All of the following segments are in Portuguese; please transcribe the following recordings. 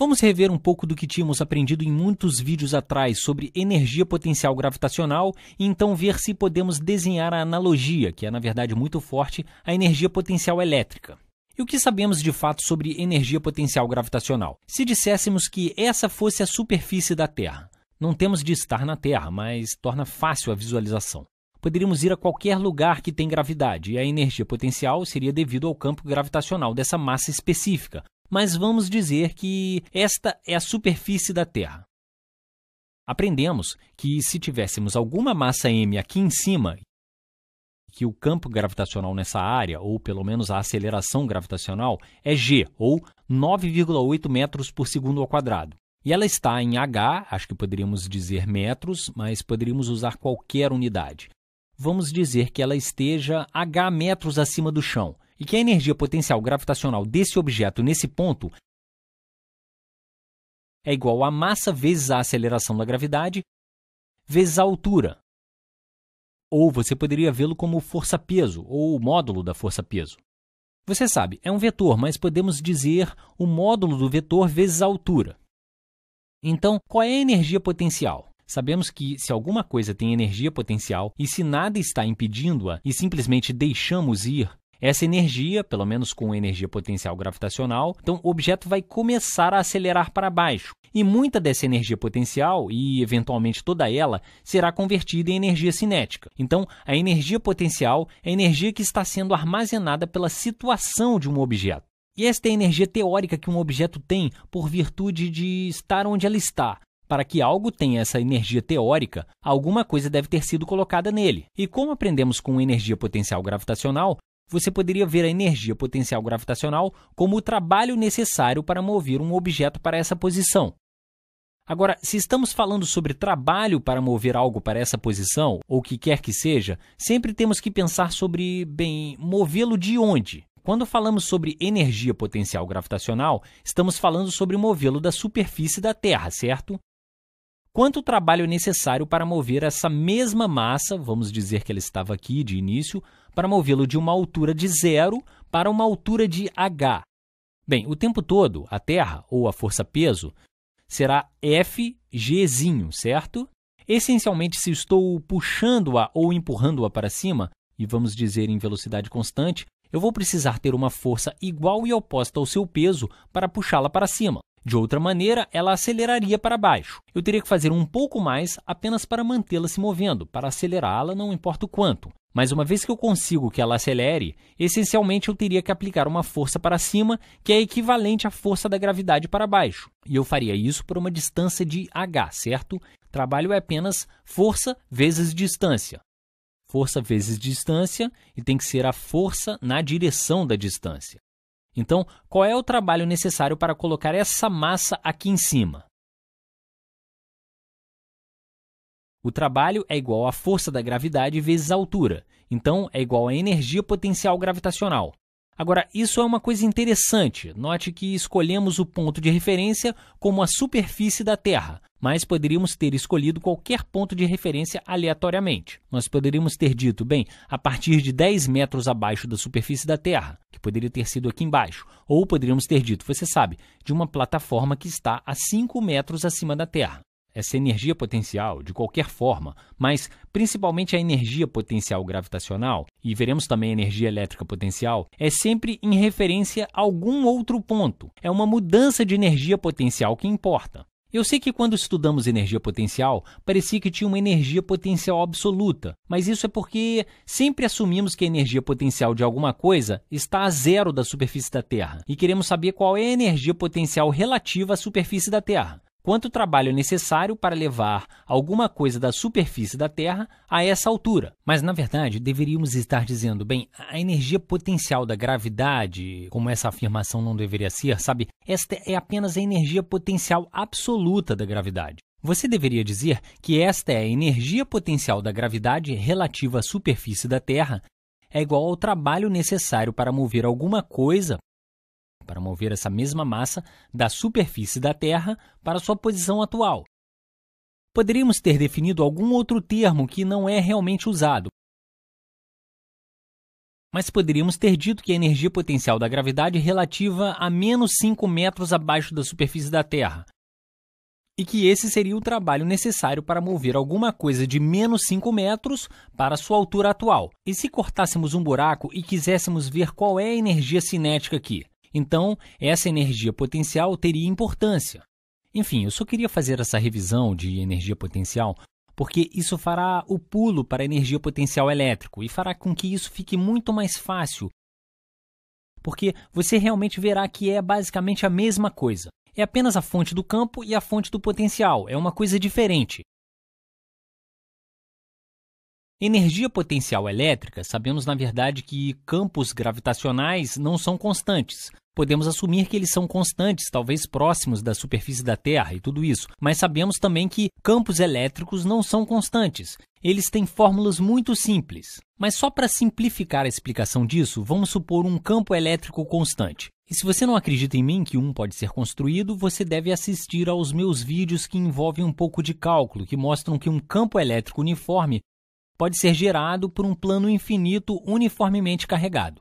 Vamos rever um pouco do que tínhamos aprendido em muitos vídeos atrás sobre energia potencial gravitacional e então ver se podemos desenhar a analogia, que é na verdade muito forte, à energia potencial elétrica. E o que sabemos de fato sobre energia potencial gravitacional? Se disséssemos que essa fosse a superfície da Terra, não temos de estar na Terra, mas torna fácil a visualização. Poderíamos ir a qualquer lugar que tem gravidade, e a energia potencial seria devido ao campo gravitacional dessa massa específica, mas vamos dizer que esta é a superfície da Terra. Aprendemos que se tivéssemos alguma massa m aqui em cima, que o campo gravitacional nessa área, ou pelo menos a aceleração gravitacional, é g, ou 9,8 metros por segundo ao quadrado. E ela está em h, acho que poderíamos dizer metros, mas poderíamos usar qualquer unidade. Vamos dizer que ela esteja h metros acima do chão, e que a energia potencial gravitacional desse objeto nesse ponto é igual à massa vezes a aceleração da gravidade vezes a altura. Ou você poderia vê-lo como força-peso ou o módulo da força-peso. Você sabe, é um vetor, mas podemos dizer o módulo do vetor vezes a altura. Então, qual é a energia potencial? Sabemos que se alguma coisa tem energia potencial e se nada está impedindo-a e simplesmente deixamos ir, essa energia, pelo menos com energia potencial gravitacional, então o objeto vai começar a acelerar para baixo. E muita dessa energia potencial, e eventualmente toda ela, será convertida em energia cinética. Então, a energia potencial é a energia que está sendo armazenada pela situação de um objeto. E esta é a energia teórica que um objeto tem por virtude de estar onde ela está. Para que algo tenha essa energia teórica, alguma coisa deve ter sido colocada nele. E como aprendemos com energia potencial gravitacional, você poderia ver a energia potencial gravitacional como o trabalho necessário para mover um objeto para essa posição. Agora, se estamos falando sobre trabalho para mover algo para essa posição, ou o que quer que seja, sempre temos que pensar sobre, bem, movê-lo de onde? Quando falamos sobre energia potencial gravitacional, estamos falando sobre movê-lo da superfície da Terra, certo? quanto trabalho é necessário para mover essa mesma massa, vamos dizer que ela estava aqui de início, para movê-lo de uma altura de zero para uma altura de h. Bem, o tempo todo, a Terra, ou a força-peso, será Fgzinho, certo? Essencialmente, se estou puxando-a ou empurrando-a para cima, e vamos dizer em velocidade constante, eu vou precisar ter uma força igual e oposta ao seu peso para puxá-la para cima. De outra maneira, ela aceleraria para baixo. Eu teria que fazer um pouco mais apenas para mantê-la se movendo, para acelerá-la não importa o quanto. Mas uma vez que eu consigo que ela acelere, essencialmente eu teria que aplicar uma força para cima que é equivalente à força da gravidade para baixo. E eu faria isso por uma distância de h, certo? Trabalho é apenas força vezes distância. Força vezes distância e tem que ser a força na direção da distância. Então, qual é o trabalho necessário para colocar essa massa aqui em cima? O trabalho é igual à força da gravidade vezes a altura, então é igual à energia potencial gravitacional. Agora, isso é uma coisa interessante. Note que escolhemos o ponto de referência como a superfície da Terra, mas poderíamos ter escolhido qualquer ponto de referência aleatoriamente. Nós poderíamos ter dito, bem, a partir de 10 metros abaixo da superfície da Terra, que poderia ter sido aqui embaixo, ou poderíamos ter dito, você sabe, de uma plataforma que está a 5 metros acima da Terra essa energia potencial de qualquer forma, mas principalmente a energia potencial gravitacional, e veremos também a energia elétrica potencial, é sempre em referência a algum outro ponto. É uma mudança de energia potencial que importa. Eu sei que quando estudamos energia potencial, parecia que tinha uma energia potencial absoluta, mas isso é porque sempre assumimos que a energia potencial de alguma coisa está a zero da superfície da Terra e queremos saber qual é a energia potencial relativa à superfície da Terra quanto trabalho é necessário para levar alguma coisa da superfície da Terra a essa altura. Mas, na verdade, deveríamos estar dizendo, bem, a energia potencial da gravidade, como essa afirmação não deveria ser, sabe? Esta é apenas a energia potencial absoluta da gravidade. Você deveria dizer que esta é a energia potencial da gravidade relativa à superfície da Terra é igual ao trabalho necessário para mover alguma coisa para mover essa mesma massa da superfície da Terra para sua posição atual. Poderíamos ter definido algum outro termo que não é realmente usado, mas poderíamos ter dito que a energia potencial da gravidade é relativa a menos 5 metros abaixo da superfície da Terra, e que esse seria o trabalho necessário para mover alguma coisa de menos 5 metros para sua altura atual. E se cortássemos um buraco e quiséssemos ver qual é a energia cinética aqui, então, essa energia potencial teria importância. Enfim, eu só queria fazer essa revisão de energia potencial porque isso fará o pulo para a energia potencial elétrico e fará com que isso fique muito mais fácil. Porque você realmente verá que é basicamente a mesma coisa. É apenas a fonte do campo e a fonte do potencial, é uma coisa diferente. Energia potencial elétrica, sabemos na verdade que campos gravitacionais não são constantes. Podemos assumir que eles são constantes, talvez próximos da superfície da Terra e tudo isso, mas sabemos também que campos elétricos não são constantes. Eles têm fórmulas muito simples. Mas só para simplificar a explicação disso, vamos supor um campo elétrico constante. E se você não acredita em mim que um pode ser construído, você deve assistir aos meus vídeos que envolvem um pouco de cálculo, que mostram que um campo elétrico uniforme pode ser gerado por um plano infinito uniformemente carregado.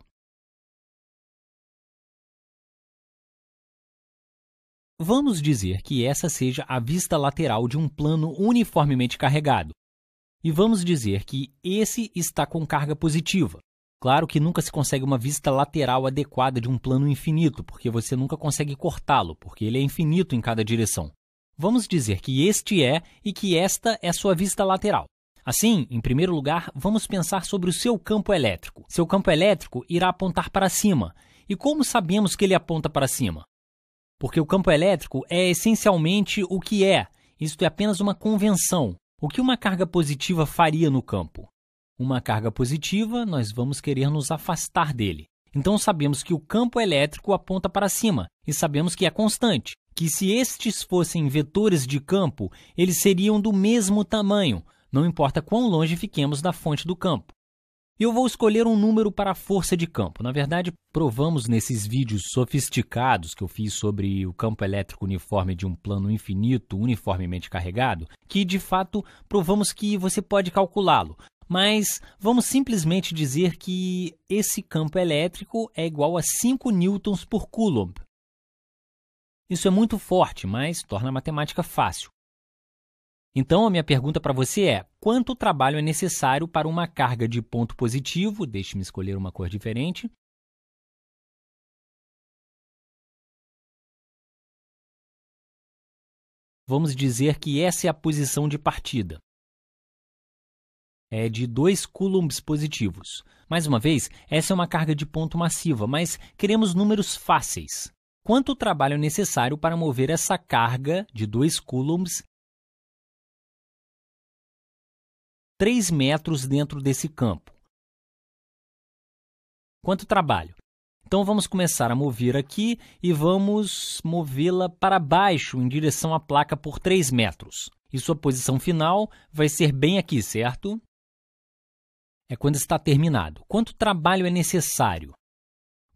Vamos dizer que essa seja a vista lateral de um plano uniformemente carregado. E vamos dizer que esse está com carga positiva. Claro que nunca se consegue uma vista lateral adequada de um plano infinito, porque você nunca consegue cortá-lo, porque ele é infinito em cada direção. Vamos dizer que este é e que esta é sua vista lateral. Assim, em primeiro lugar, vamos pensar sobre o seu campo elétrico. Seu campo elétrico irá apontar para cima. E como sabemos que ele aponta para cima? Porque o campo elétrico é essencialmente o que é, isto é apenas uma convenção. O que uma carga positiva faria no campo? Uma carga positiva, nós vamos querer nos afastar dele. Então sabemos que o campo elétrico aponta para cima e sabemos que é constante, que se estes fossem vetores de campo, eles seriam do mesmo tamanho, não importa quão longe fiquemos da fonte do campo. E eu vou escolher um número para a força de campo. Na verdade, provamos nesses vídeos sofisticados que eu fiz sobre o campo elétrico uniforme de um plano infinito uniformemente carregado, que de fato provamos que você pode calculá-lo. Mas vamos simplesmente dizer que esse campo elétrico é igual a 5 newtons por coulomb. Isso é muito forte, mas torna a matemática fácil. Então, a minha pergunta para você é: quanto trabalho é necessário para uma carga de ponto positivo? Deixe-me escolher uma cor diferente. Vamos dizer que essa é a posição de partida é de 2 coulombs positivos. Mais uma vez, essa é uma carga de ponto massiva, mas queremos números fáceis. Quanto trabalho é necessário para mover essa carga de 2 coulombs 3 metros dentro desse campo. Quanto trabalho! Então vamos começar a mover aqui e vamos movê-la para baixo em direção à placa por 3 metros. E sua posição final vai ser bem aqui, certo? É quando está terminado. Quanto trabalho é necessário?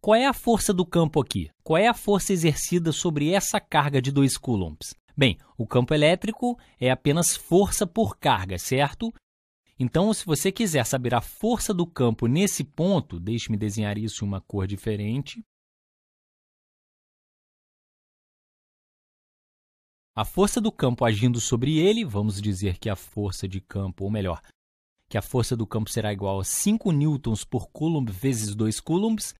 Qual é a força do campo aqui? Qual é a força exercida sobre essa carga de 2 coulombs? Bem, o campo elétrico é apenas força por carga, certo? Então, se você quiser saber a força do campo nesse ponto, deixe-me desenhar isso em uma cor diferente. A força do campo agindo sobre ele, vamos dizer que a força de campo, ou melhor, que a força do campo será igual a 5 newtons por coulomb vezes 2 coulombs,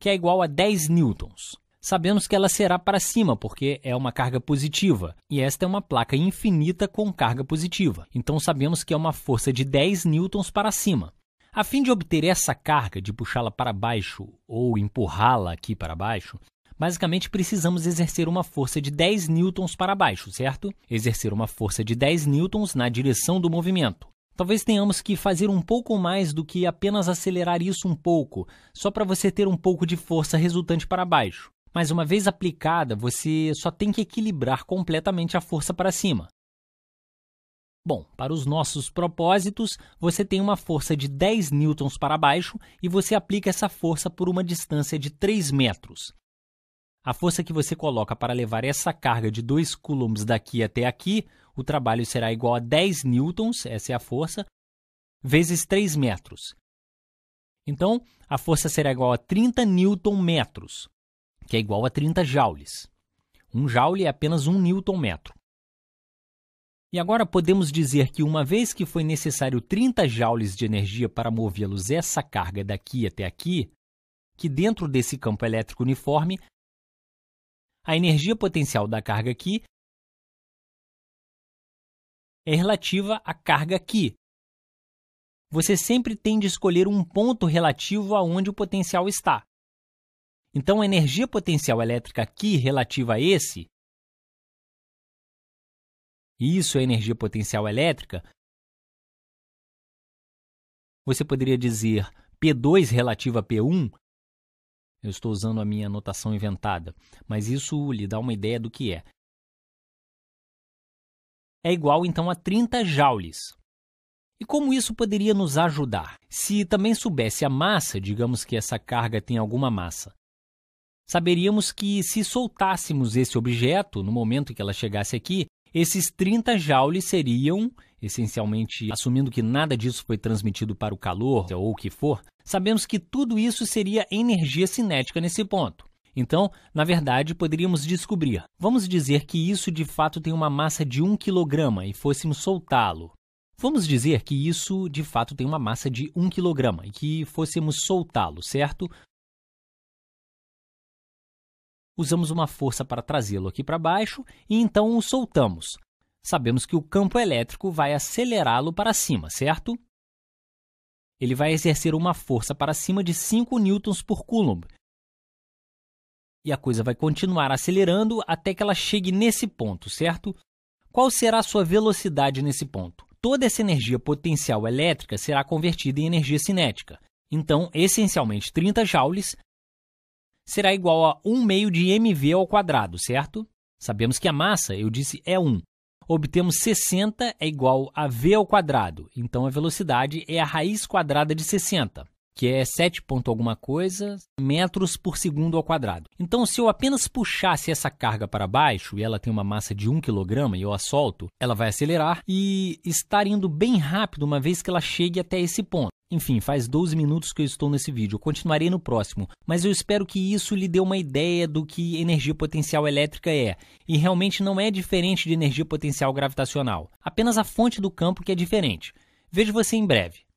que é igual a 10 newtons sabemos que ela será para cima, porque é uma carga positiva. E esta é uma placa infinita com carga positiva. Então sabemos que é uma força de 10 newtons para cima. A fim de obter essa carga, de puxá-la para baixo ou empurrá-la aqui para baixo, basicamente precisamos exercer uma força de 10 newtons para baixo, certo? Exercer uma força de 10 newtons na direção do movimento. Talvez tenhamos que fazer um pouco mais do que apenas acelerar isso um pouco, só para você ter um pouco de força resultante para baixo. Mas uma vez aplicada, você só tem que equilibrar completamente a força para cima. Bom, para os nossos propósitos, você tem uma força de 10 newtons para baixo e você aplica essa força por uma distância de 3 metros. A força que você coloca para levar essa carga de 2 coulombs daqui até aqui, o trabalho será igual a 10 newtons, essa é a força, vezes 3 metros. Então, a força será igual a 30 newton metros que é igual a 30 joules. Um joule é apenas um newton metro. E agora podemos dizer que, uma vez que foi necessário 30 joules de energia para movê-los essa carga daqui até aqui, que dentro desse campo elétrico uniforme, a energia potencial da carga aqui é relativa à carga aqui. Você sempre tem de escolher um ponto relativo aonde o potencial está. Então, a energia potencial elétrica aqui relativa a esse, isso é energia potencial elétrica, você poderia dizer P2 relativa a P1. Eu estou usando a minha notação inventada, mas isso lhe dá uma ideia do que é. É igual então a 30 joules. E como isso poderia nos ajudar? Se também soubesse a massa, digamos que essa carga tem alguma massa, Saberíamos que, se soltássemos esse objeto no momento em que ela chegasse aqui, esses 30 joules seriam, essencialmente assumindo que nada disso foi transmitido para o calor ou o que for, sabemos que tudo isso seria energia cinética nesse ponto. Então, na verdade, poderíamos descobrir. Vamos dizer que isso de fato tem uma massa de 1 kg e fôssemos soltá-lo. Vamos dizer que isso de fato tem uma massa de 1 kg e que fôssemos soltá-lo, certo? usamos uma força para trazê-lo aqui para baixo e então o soltamos. Sabemos que o campo elétrico vai acelerá-lo para cima, certo? Ele vai exercer uma força para cima de 5 newtons por coulomb. E a coisa vai continuar acelerando até que ela chegue nesse ponto, certo? Qual será a sua velocidade nesse ponto? Toda essa energia potencial elétrica será convertida em energia cinética. Então, essencialmente 30 joules será igual a 1 meio de mv ao quadrado, certo? Sabemos que a massa, eu disse, é 1. Obtemos 60 é igual a v ao quadrado, então a velocidade é a raiz quadrada de 60 que é 7 ponto alguma coisa metros por segundo ao quadrado. Então, se eu apenas puxasse essa carga para baixo e ela tem uma massa de 1 kg e eu a solto, ela vai acelerar e estar indo bem rápido uma vez que ela chegue até esse ponto. Enfim, faz 12 minutos que eu estou nesse vídeo, eu continuarei no próximo, mas eu espero que isso lhe dê uma ideia do que energia potencial elétrica é, e realmente não é diferente de energia potencial gravitacional, apenas a fonte do campo que é diferente. Vejo você em breve.